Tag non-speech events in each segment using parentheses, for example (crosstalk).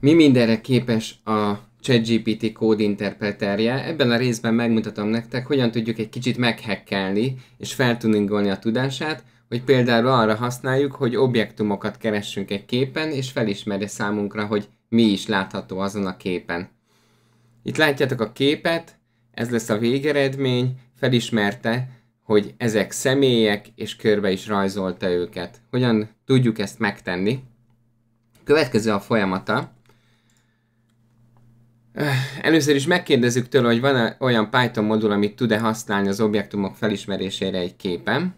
mi mindenre képes a ChatGPT kódinterpreterje. Ebben a részben megmutatom nektek, hogyan tudjuk egy kicsit meghekkelni és feltuningolni a tudását, hogy például arra használjuk, hogy objektumokat keressünk egy képen, és felismerje számunkra, hogy mi is látható azon a képen. Itt látjátok a képet, ez lesz a végeredmény, felismerte, hogy ezek személyek, és körbe is rajzolta őket. Hogyan tudjuk ezt megtenni? Következő a folyamata. Először is megkérdezzük tőle, hogy van -e olyan Python modul, amit tud-e használni az objektumok felismerésére egy képen.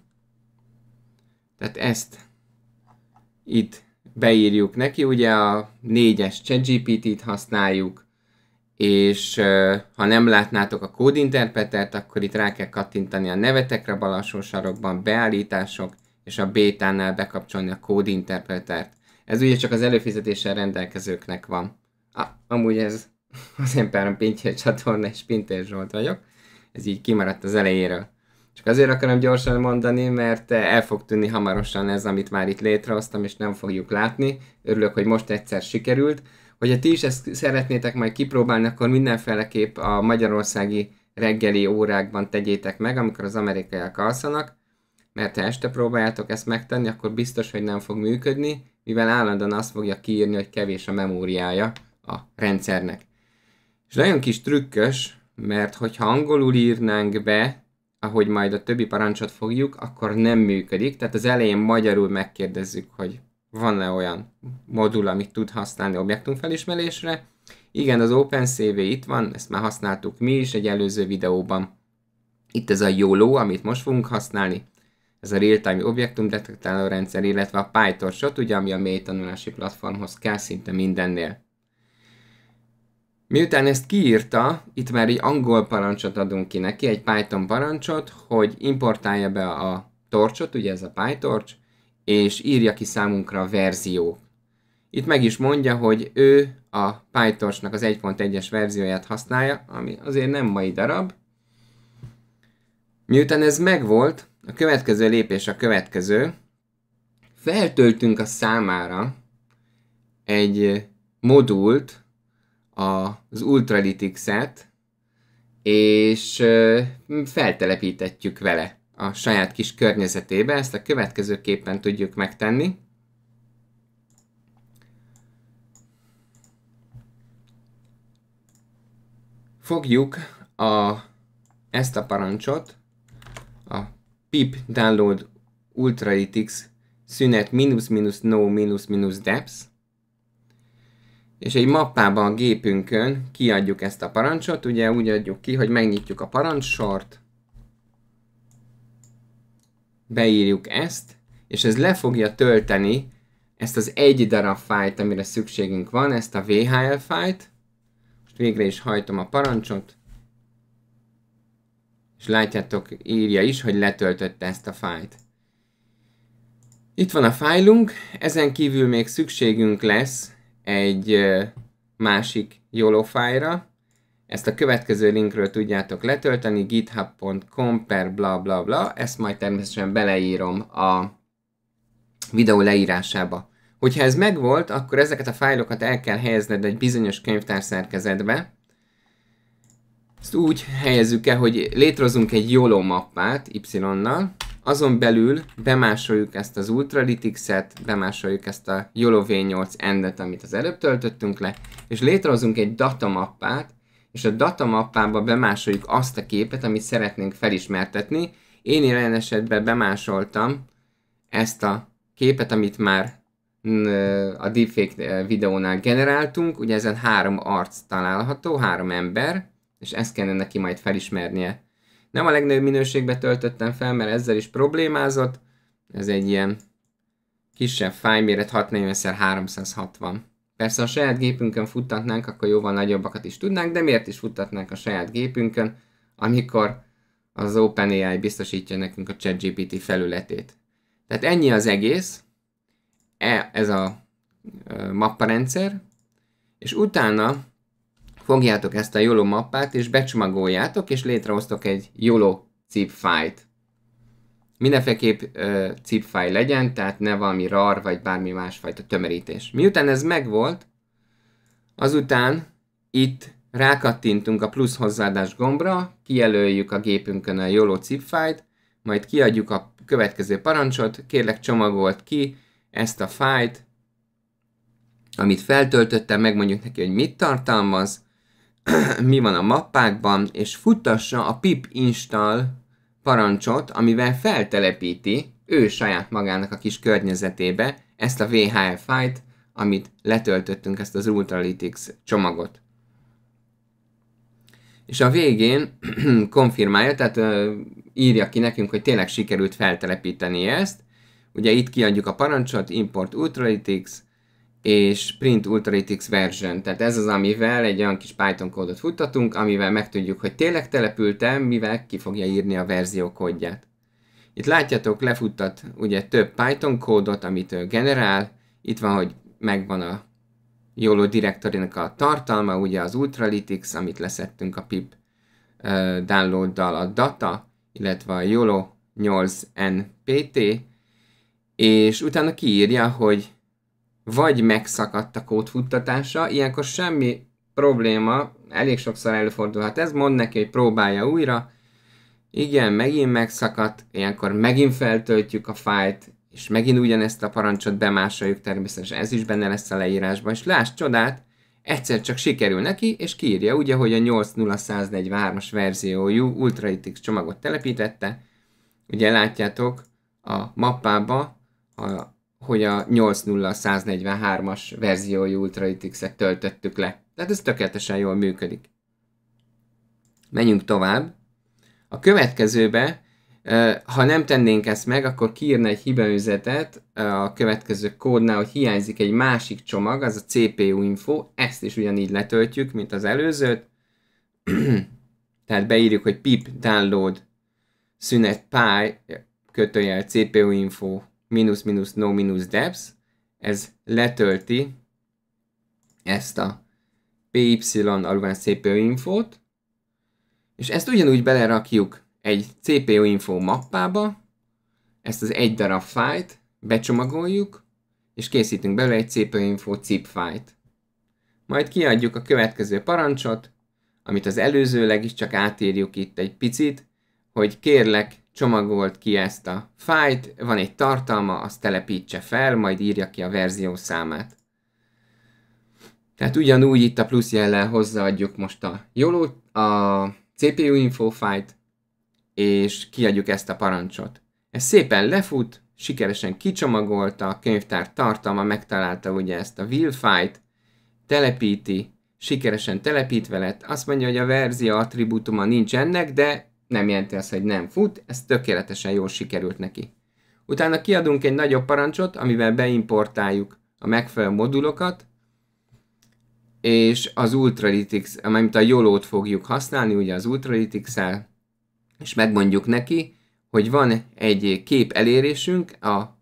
Tehát ezt itt beírjuk neki, ugye a 4-es ChatGPT-t használjuk, és ha nem látnátok a kódinterpretert, akkor itt rá kell kattintani a nevetekre bal alsó sarokban, beállítások, és a bétánál bekapcsolni a kódinterpretert. Ez ugye csak az előfizetéssel rendelkezőknek van. Ah, amúgy ez az én párom Pintér csatorna és Pintér Zsolt vagyok. Ez így kimaradt az elejéről. Csak azért akarom gyorsan mondani, mert el fog tűnni hamarosan ez, amit már itt létrehoztam, és nem fogjuk látni. Örülök, hogy most egyszer sikerült. Hogyha ti is ezt szeretnétek majd kipróbálni, akkor mindenféleképp a magyarországi reggeli órákban tegyétek meg, amikor az amerikaiak alszanak, mert ha este próbáljátok ezt megtenni, akkor biztos, hogy nem fog működni, mivel állandóan azt fogja kiírni, hogy kevés a memóriája a rendszernek. És nagyon kis trükkös, mert hogyha angolul írnánk be, ahogy majd a többi parancsot fogjuk, akkor nem működik. Tehát az elején magyarul megkérdezzük, hogy van-e olyan modul, amit tud használni objektumfelismerésre. Igen, az OpenCV itt van, ezt már használtuk mi is egy előző videóban. Itt ez a YOLO, amit most fogunk használni, ez a real-time Detektáló rendszer, illetve a PyTorch-ot, ugye, ami a mély tanulási platformhoz kell szinte mindennél. Miután ezt kiírta, itt már egy angol parancsot adunk ki neki, egy Python parancsot, hogy importálja be a torcsot, ugye ez a PyTorch, és írja ki számunkra a verzió. Itt meg is mondja, hogy ő a PyTorchnak az 1.1-es verzióját használja, ami azért nem mai darab. Miután ez megvolt, a következő lépés a következő. Feltöltünk a számára egy modult, az Ultralitix-et, és feltelepítetjük vele a saját kis környezetébe. Ezt a következőképpen tudjuk megtenni. Fogjuk a, ezt a parancsot, a pip download ultralitix szünet minus minus no minus minus depth és egy mappában a gépünkön kiadjuk ezt a parancsot, ugye úgy adjuk ki, hogy megnyitjuk a parancssort, beírjuk ezt, és ez le fogja tölteni ezt az egy darab fájt, amire szükségünk van, ezt a VHL fájt. Most végre is hajtom a parancsot. És látjátok, írja is, hogy letöltötte ezt a fájt. Itt van a fájlunk, ezen kívül még szükségünk lesz egy másik YOLO fájra. Ezt a következő linkről tudjátok letölteni, github.com per bla bla bla, ezt majd természetesen beleírom a videó leírásába. Hogyha ez megvolt, akkor ezeket a fájlokat el kell helyezned egy bizonyos könyvtárszerkezetbe. Ezt úgy helyezzük el, hogy létrehozunk egy YOLO mappát Y-nal, azon belül bemásoljuk ezt az Ultralytics-et, bemásoljuk ezt a YOLO V8 endet, amit az előbb töltöttünk le, és létrehozunk egy datamappát, és a datamappába bemásoljuk azt a képet, amit szeretnénk felismertetni. Én jelen esetben bemásoltam ezt a képet, amit már mm, a deepfake eh, videónál generáltunk, ugye ezen három arc található, három ember, és ezt kellene neki majd felismernie nem a legnagyobb minőségbe töltöttem fel, mert ezzel is problémázott. Ez egy ilyen kisebb fájméret 640x360. Persze a saját gépünkön futtatnánk, akkor jóval nagyobbakat is tudnánk, de miért is futtatnánk a saját gépünkön, amikor az OpenAI biztosítja nekünk a ChatGPT felületét. Tehát ennyi az egész, e, ez a mapparendszer, és utána fogjátok ezt a YOLO mappát, és becsomagoljátok, és létrehoztok egy YOLO zipfájt. Mindenféleképp uh, zipfáj legyen, tehát ne valami RAR vagy bármi másfajta tömörítés. Miután ez megvolt, azután itt rákattintunk a plusz hozzáadás gombra, kijelöljük a gépünkön a YOLO zipfájt, majd kiadjuk a következő parancsot, kérlek csomagolt ki ezt a fájt, amit feltöltöttem, megmondjuk neki, hogy mit tartalmaz, (clears throat) mi van a mappákban, és futtassa a pip install parancsot, amivel feltelepíti ő saját magának a kis környezetébe ezt a VHF fájt, amit letöltöttünk, ezt az Ultralytics csomagot. És a végén (clears throat) konfirmálja, tehát ö, írja ki nekünk, hogy tényleg sikerült feltelepíteni ezt. Ugye itt kiadjuk a parancsot, import Ultralytics, és print ultralytics version. Tehát ez az, amivel egy olyan kis Python kódot futtatunk, amivel megtudjuk, hogy tényleg települtem, mivel ki fogja írni a verzió kódját. Itt látjátok, lefuttat ugye több Python kódot, amit generál. Itt van, hogy megvan a YOLO directory a tartalma, ugye az Ultralytics, amit leszettünk a pip downloaddal a data, illetve a YOLO 8NPT, és utána kiírja, hogy vagy megszakadt a kódfuttatása, ilyenkor semmi probléma, elég sokszor előfordulhat ez, mond neki, hogy próbálja újra, igen, megint megszakadt, ilyenkor megint feltöltjük a fájt és megint ugyanezt a parancsot bemásoljuk, természetesen ez is benne lesz a leírásban, és lásd csodát, egyszer csak sikerül neki, és kiírja ugye, hogy a 80143-as verziójú UltraITX csomagot telepítette, ugye látjátok a mappába, a hogy a 80143 143-as verziójú x et töltöttük le. Tehát ez tökéletesen jól működik. Menjünk tovább. A következőbe, ha nem tennénk ezt meg, akkor kiírna egy hibaüzetet a következő kódnál, hogy hiányzik egy másik csomag, az a CPU info, ezt is ugyanígy letöltjük, mint az előzőt. (clears throat) Tehát beírjuk, hogy pip download szünet py kötőjel CPU info minus minus no minus depth, ez letölti ezt a PY alulván CPU infót, és ezt ugyanúgy belerakjuk egy CPU info mappába, ezt az egy darab fájt becsomagoljuk, és készítünk belőle egy CPU info zip fájt. Majd kiadjuk a következő parancsot, amit az előzőleg is csak átírjuk itt egy picit, hogy kérlek csomagolt ki ezt a fájt, van egy tartalma, azt telepítse fel, majd írja ki a verzió számát. Tehát ugyanúgy itt a plusz jellel hozzáadjuk most a YOLO, a CPU info fájt, és kiadjuk ezt a parancsot. Ez szépen lefut, sikeresen kicsomagolta, a könyvtár tartalma megtalálta ugye ezt a will fájt, telepíti, sikeresen telepítve lett, azt mondja, hogy a verzió attribútuma nincs ennek, de nem jelenti azt, hogy nem fut, ez tökéletesen jól sikerült neki. Utána kiadunk egy nagyobb parancsot, amivel beimportáljuk a megfelelő modulokat, és az Ultralytics, amelyet a jolót fogjuk használni, ugye az ultralytics és megmondjuk neki, hogy van egy kép elérésünk a, a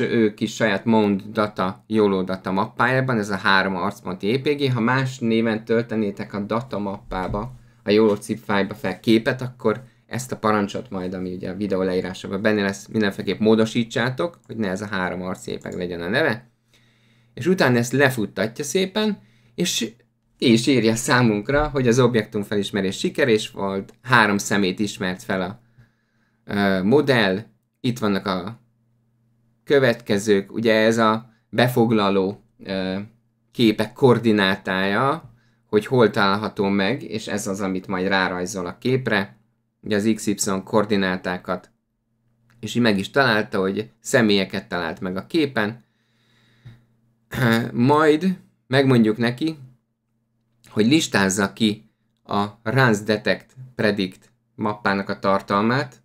ő kis saját Mount Data Yolo Data mappájában, ez a három arcponti EPG, ha más néven töltenétek a data mappába, a YOLOCIP fájba fel képet, akkor ezt a parancsot majd, ami ugye a videó leírásában benne lesz, mindenféleképp módosítsátok, hogy ne ez a három arcépeg legyen a neve, és utána ezt lefuttatja szépen, és és írja számunkra, hogy az objektum felismerés sikeres volt, három szemét ismert fel a ö, modell, itt vannak a következők, ugye ez a befoglaló ö, képek koordinátája, hogy hol található meg, és ez az, amit majd rárajzol a képre, ugye az XY koordinátákat, és így meg is találta, hogy személyeket talált meg a képen, (clears throat) majd megmondjuk neki, hogy listázza ki a RANS Detect Predict mappának a tartalmát.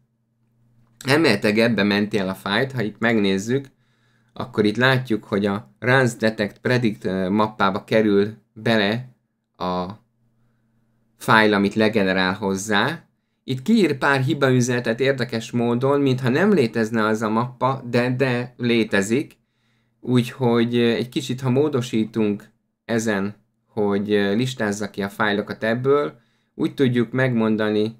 emeltek ebbe menti el a fájt, ha itt megnézzük, akkor itt látjuk, hogy a RANS Detect Predict eh, mappába kerül bele a fájl, amit legenerál hozzá. Itt kiír pár hibaüzenetet érdekes módon, mintha nem létezne az a mappa, de, de létezik. Úgyhogy egy kicsit, ha módosítunk ezen, hogy listázza ki a fájlokat ebből, úgy tudjuk megmondani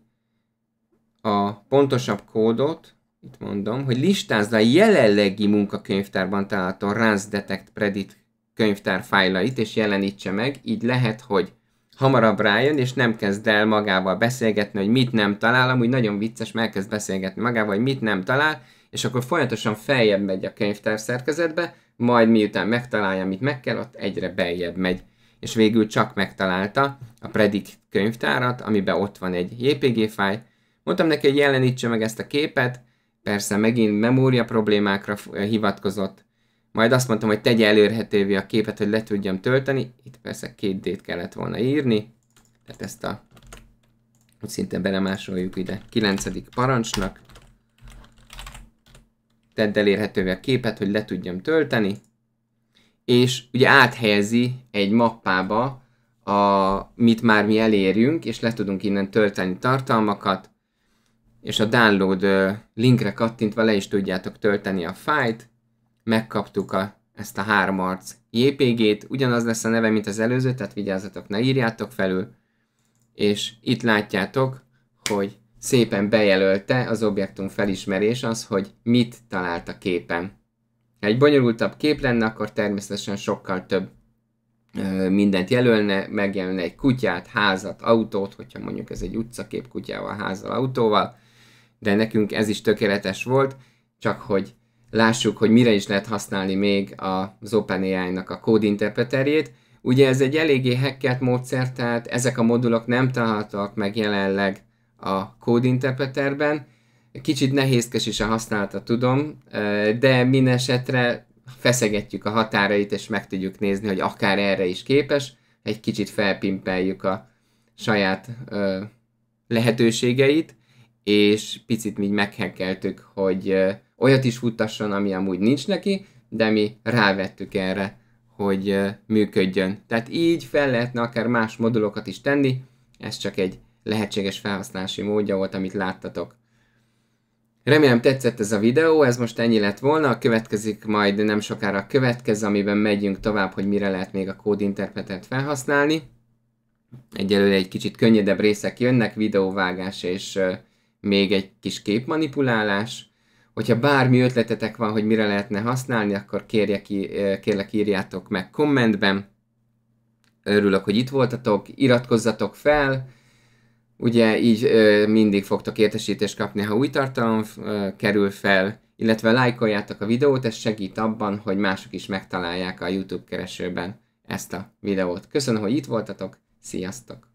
a pontosabb kódot, itt mondom, hogy listázza a jelenlegi munkakönyvtárban található RANS Detect predict könyvtár fájlait, és jelenítse meg, így lehet, hogy hamarabb rájön, és nem kezd el magával beszélgetni, hogy mit nem talál, amúgy nagyon vicces, mert elkezd beszélgetni magával, hogy mit nem talál, és akkor folyamatosan feljebb megy a könyvtár szerkezetbe, majd miután megtalálja, amit meg kell, ott egyre beljebb megy. És végül csak megtalálta a Predik könyvtárat, amiben ott van egy JPG fájl. Mondtam neki, hogy jelenítse meg ezt a képet, persze megint memória problémákra hivatkozott, majd azt mondtam, hogy tegye elérhetővé a képet, hogy le tudjam tölteni. Itt persze két d kellett volna írni. Tehát ezt a szinte belemásoljuk ide. 9. parancsnak. Tedd elérhetővé a képet, hogy le tudjam tölteni. És ugye áthelyezi egy mappába, a, mit már mi elérjünk, és le tudunk innen tölteni tartalmakat, és a download linkre kattintva le is tudjátok tölteni a fájt, megkaptuk a, ezt a arc JPG-t, ugyanaz lesz a neve, mint az előző, tehát vigyázzatok, ne írjátok felül, és itt látjátok, hogy szépen bejelölte az objektum felismerés az, hogy mit talált a képen. Ha egy bonyolultabb kép lenne, akkor természetesen sokkal több ö, mindent jelölne, megjelölne egy kutyát, házat, autót, hogyha mondjuk ez egy utcakép kutyával, házal, autóval, de nekünk ez is tökéletes volt, csak hogy lássuk, hogy mire is lehet használni még az OpenAI-nak a kódinterpreterjét. Ugye ez egy eléggé hackert módszer, tehát ezek a modulok nem találhatóak meg jelenleg a kódinterpreterben. Kicsit nehézkes is a használata, tudom, de minden esetre feszegetjük a határait, és meg tudjuk nézni, hogy akár erre is képes, egy kicsit felpimpeljük a saját ö, lehetőségeit, és picit így meghekkeltük, hogy olyat is futtasson, ami amúgy nincs neki, de mi rávettük erre, hogy működjön. Tehát így fel lehetne akár más modulokat is tenni, ez csak egy lehetséges felhasználási módja volt, amit láttatok. Remélem tetszett ez a videó, ez most ennyi lett volna, következik majd nem sokára a következő, amiben megyünk tovább, hogy mire lehet még a kódinterpretet felhasználni. Egyelőre egy kicsit könnyedebb részek jönnek, videóvágás és még egy kis képmanipulálás. Hogyha bármi ötletetek van, hogy mire lehetne használni, akkor kérje ki, kérlek írjátok meg kommentben. Örülök, hogy itt voltatok, iratkozzatok fel, ugye így ö, mindig fogtok értesítést kapni, ha új tartalom ö, kerül fel, illetve lájkoljátok a videót, ez segít abban, hogy mások is megtalálják a YouTube keresőben ezt a videót. Köszönöm, hogy itt voltatok, sziasztok!